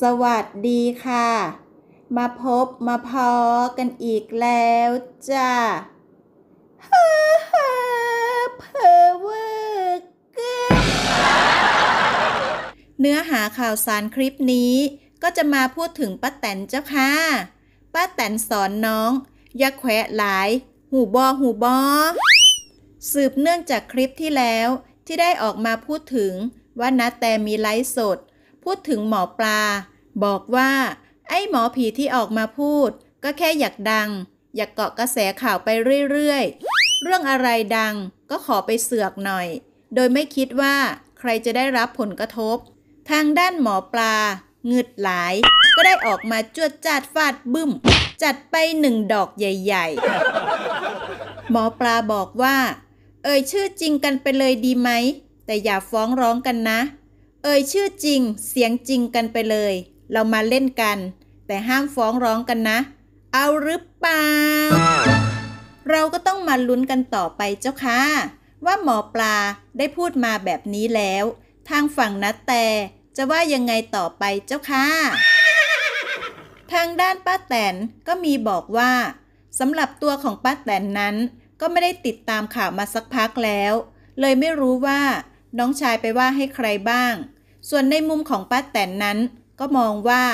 สวัสดีค่ะ มาพบมาพอกันอีกแล้ว จ้าเอวกเนื้อหาข่าวสารคลิปนี้ ก็จะมาพูดถึงป้าแตนเจ้าค่ะ ป้าแตนสอนน้องอย่าแขวะหลาย หูบอหูบอสืบเนื่องจากคลิปที่แล้วที่ได้ออกมาพูดถึงว่านาแตมีไลฟ์สดพูดถึงหมอปลา บอกว่า ไอ้หมอผีที่ออกมาพูด ก็แค่อยากดัง อยากเกาะกระแสข่าวไปเรื่อยๆเรื่องอะไรดังก็ขอไปเสือกหน่อย โดยไม่คิดว่าใครจะได้รับผลกระทบ ทางด้านหมอปลาเงึดหลาย ก็ได้ออกมาจวดจัดฟาดบึ้ม จัดไปหนึ่งดอกใหญ่ ๆ หมอปลาบอกว่า เอ่ยชื่อจริงกันไปเลยดีไหม แต่อย่าฟ้องร้องกันนะเอ่ยชื่อจริง เสียงจริงกันไปเลย เรามาเล่นกัน แต่ห้ามฟ้องร้องกันนะ เอาหรือเปล่า เราก็ต้องมาลุ้นกันต่อไปเจ้าค่ะ ว่าหมอปลาได้พูดมาแบบนี้แล้ว ทางฝั่งนัดแต่จะว่ายังไงต่อไปเจ้าค่ะ ทางด้านป้าแตนก็มีบอกว่าสำหรับตัวของป้าแตนนั้น ก็ไม่ได้ติดตามข่าวมาสักพักแล้ว เลยไม่รู้ว่าน้องชายไปว่าให้ใครบ้าง ส่วนในมุมของป้าแตนนั้นก็มองว่า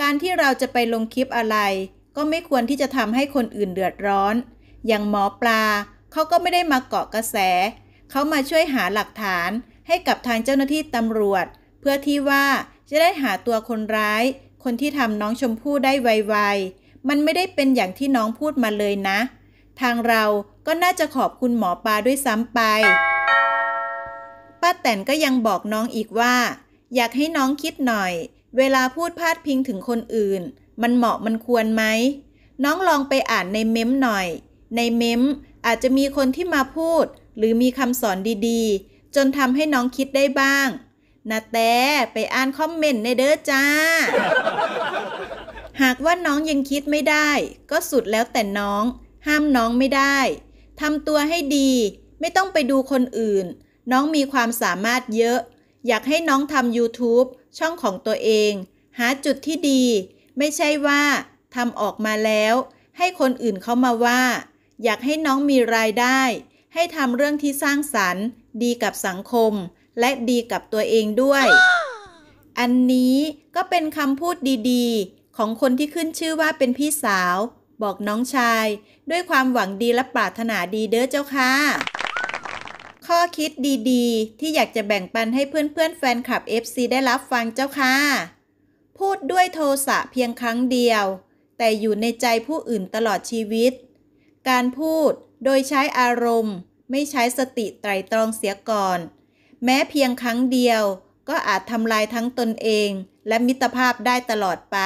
การที่เราจะไปลงคลิปอะไร ก็ไม่ควรที่จะทำให้คนอื่นเดือดร้อน อย่างหมอปลาเขาก็ไม่ได้มาเกาะกระแส เขามาช่วยหาหลักฐานให้กับทางเจ้าหน้าที่ตำรวจ เพื่อที่ว่าจะได้หาตัวคนร้าย คนที่ทำน้องชมพู่ได้ไวๆ มันไม่ได้เป็นอย่างที่น้องพูดมาเลยนะ ทางเราก็น่าจะขอบคุณหมอปลาด้วยซ้ำไปป้าแตนก็ยังบอกน้องอีกว่า อยากให้น้องคิดหน่อย เวลาพูดพาดพิงถึงคนอื่น มันเหมาะมันควรไหมน้องลองไปอ่านในเม้มหน่อย ในเม้มอาจจะมีคนที่มาพูด หรือมีคำสอนดีๆ จนทำให้น้องคิดได้บ้างนาแต่ไปอ่านคอมเมนต์ในเด้อจ้า หากว่าน้องยังคิดไม่ได้ ก็สุดแล้วแต่น้อง ห้ามน้องไม่ได้ทำตัวให้ดี ไม่ต้องไปดูคนอื่นน้องมีความสามารถเยอะ อยากให้น้องทำ YouTube ช่องของตัวเอง หาจุดที่ดี ไม่ใช่ว่าทำออกมาแล้ว ให้คนอื่นเขามาว่า อยากให้น้องมีรายได้ ให้ทำเรื่องที่สร้างสรรค์ ดีกับสังคม และดีกับตัวเองด้วย อันนี้ก็เป็นคำพูดดีๆ ของคนที่ขึ้นชื่อว่าเป็นพี่สาว บอกน้องชาย ด้วยความหวังดีและปรารถนาดีเด้อเจ้าค่ะอคิดดีๆ ที่อยากจะแบ่งปันให้เพื่อน ๆ แฟนคลับ FC ได้รับฟังเจ้าค่ะ พูดด้วยโทสะเพียงครั้งเดียว แต่อยู่ในใจผู้อื่นตลอดชีวิต การพูดโดยใช้อารมณ์ ไม่ใช้สติไตรตรองเสียก่อน แม้เพียงครั้งเดียวก็อาจทำลายทั้งตนเองและมิตรภาพได้ตลอดไป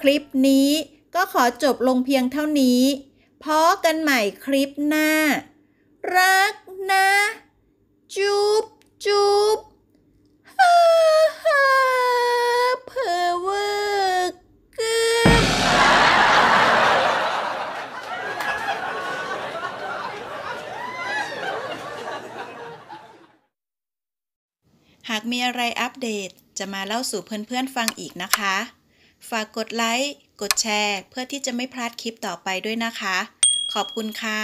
คลิปนี้ก็ขอจบลงเพียงเท่านี้พอกันใหม่คลิปหน้าากมีอะไรอัปเดตจะมาเล่าสู่เพื่อนๆฟังอีกนะคะ ฝากกดไลค์กดแชร์ เพื่อที่จะไม่พลาดคลิปต่อไปด้วยนะคะ ขอบคุณค่ะ